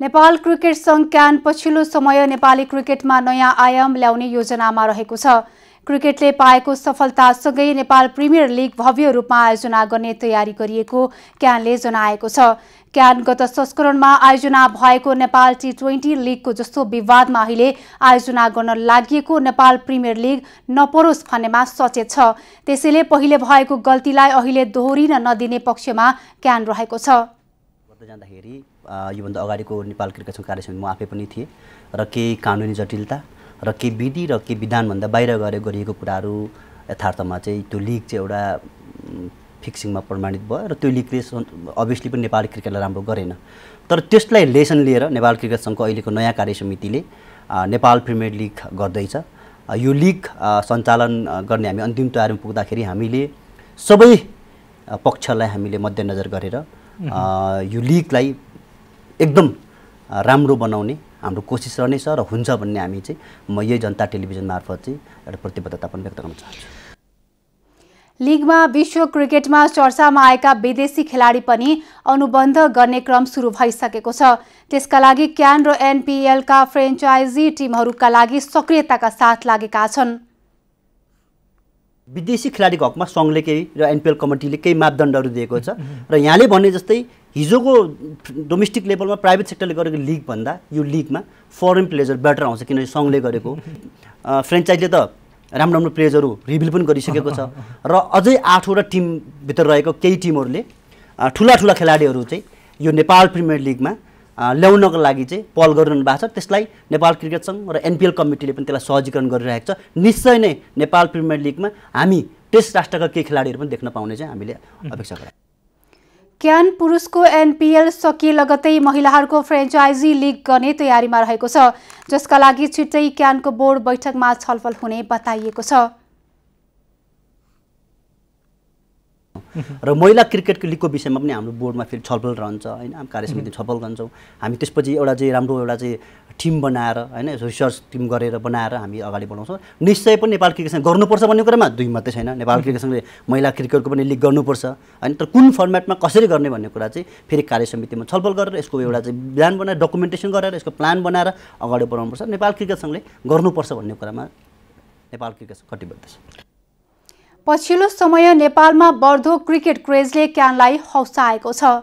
Nepal cricket सङ्घ can पछिल्लो समय नेपाली क्रिकेटमा नयाँ आयाम ल्याउने योजनामा रहेको छ क्रिकेटले पाएको सफलतासँगै नेपाल प्रिमियर लिग भव्य रूपमा आयोजना गर्ने तयारी गरिएको क्यानले जनाएको छ क्यान गत संस्करणमा आयोजना भएको नेपाल टी ट्वेन्टी लिगको जस्तो विवादमा अहिले आयोजना गर्न लागि नेपाल प्रिमियर लिग नपरोस् भन्नेमा सचेत छ त्यसैले पहिले भएको गल्तीलाई अहिले दोहोरिन नदिने पक्षमा क्यान रहेको छ योभन्दा अगाडिको नेपाल क्रिकेट सङ्घ कार्य समिति म आफै पनि थिएँ र केही कानुनी जटिलता र केही विधि र केही विधानभन्दा बाहिर गएर गरिएको कुराहरू यथार्थमा चाहिँ त्यो लिग चाहिँ एउटा फिक्सिङमा प्रमाणित भयो र त्यो लिगले अभियसली पनि नेपाली क्रिकेटलाई राम्रो गरेन तर त्यसलाई लेसन लिएर नेपाल क्रिकेट सङ्घको अहिलेको नयाँ कार्य समितिले नेपाल प्रिमियर लिग गर्दैछ यो लिग सञ्चालन गर्ने हामी अन्तिम तयारीमा पुग्दाखेरि हामीले सबै पक्षलाई हामीले मध्यनजर गरेर यो लिगलाई एकदम राम्रो बनाउने हाम्रो कोसिस रहनेछ र हुन्छ भन्ने हामी चाहिँ म यही जनता टेलिभिजन मार्फत चाहिँ एउटा प्रतिबद्धता पनि व्यक्त गर्न चाहन्छु लिगमा विश्व क्रिकेटमा चर्चामा आएका विदेशी खेलाडी पनि अनुबन्ध गर्ने क्रम सुरु भइसकेको छ त्यसका लागि क्यान र एनपिएलका फ्रेन्चाइजी टिमहरूका लागि सक्रियताका साथ लागेका छन् विदेशी खेलाडीको हकमा सङ्घले केही र एनपिएल कमिटीले केही मापदण्डहरू दिएको छ र यहाँले भने जस्तै हिजोको डोमेस्टिक लेभलमा प्राइभेट सेक्टरले गरेको लिगभन्दा यो लिगमा फरेन प्लेयर्सहरू बेटर आउँछ किनभने सङ्घले गरेको फ्रेन्चाइजले त राम्रो राम्रो प्लेयर्सहरू रिभिल पनि गरिसकेको छ र अझै आठवटा टिमभित्र रहेको केही टिमहरूले ठुला ठुला खेलाडीहरू चाहिँ यो नेपाल प्रिमियर लिगमा ल्याउनको लागि चाहिँ पहल गरिरहनु भएको छ त्यसलाई नेपाल क्रिकेट सङ्घ र एनपिएल कमिटीले पनि त्यसलाई सहजीकरण गरिरहेको छ निश्चय नै नेपाल प्रिमियर लिगमा हामी टेस्ट राष्ट्रका केही खेलाडीहरू पनि देख्न पाउने चाहिँ हामीले अपेक्षा गरेका क्यान पुरुषको एनपिएल सकिए लगतै महिलाहरूको फ्रेन्चाइजी लिग गर्ने तयारीमा रहेको छ जसका लागि छिट्टै क्यानको बोर्ड बैठकमा छलफल हुने बताइएको छ र महिला क्रिकेटको लिगको विषयमा पनि हाम्रो बोर्डमा फेरि छलफल रहन्छ होइन कार्य समिति छलफल गर्छौँ हामी त्यसपछि एउटा चाहिँ राम्रो एउटा चाहिँ टिम बनाएर होइन रिसर्च टिम गरेर बनाएर हामी अगाडि बढाउँछौँ निश्चय पनि नेपाल क्रिकेट सङ्घ गर्नुपर्छ भन्ने कुरामा दुई मात्रै छैन नेपाल क्रिकेट सङ्घले महिला क्रिकेटको पनि लिग गर्नुपर्छ होइन तर कुन फर्मेटमा कसरी गर्ने भन्ने कुरा चाहिँ फेरि कार्य समितिमा छलफल गरेर यसको एउटा चाहिँ बिहान बनाएर डकुमेन्टेसन गरेर यसको प्लान बनाएर अगाडि बढाउनुपर्छ नेपाल क्रिकेट सङ्घले गर्नुपर्छ भन्ने कुरामा नेपाल क्रिकेट कटिबद्ध छ पछिल्लो समय नेपालमा बढ्दो क्रिकेट क्रेजले क्यानलाई हौसाएको छ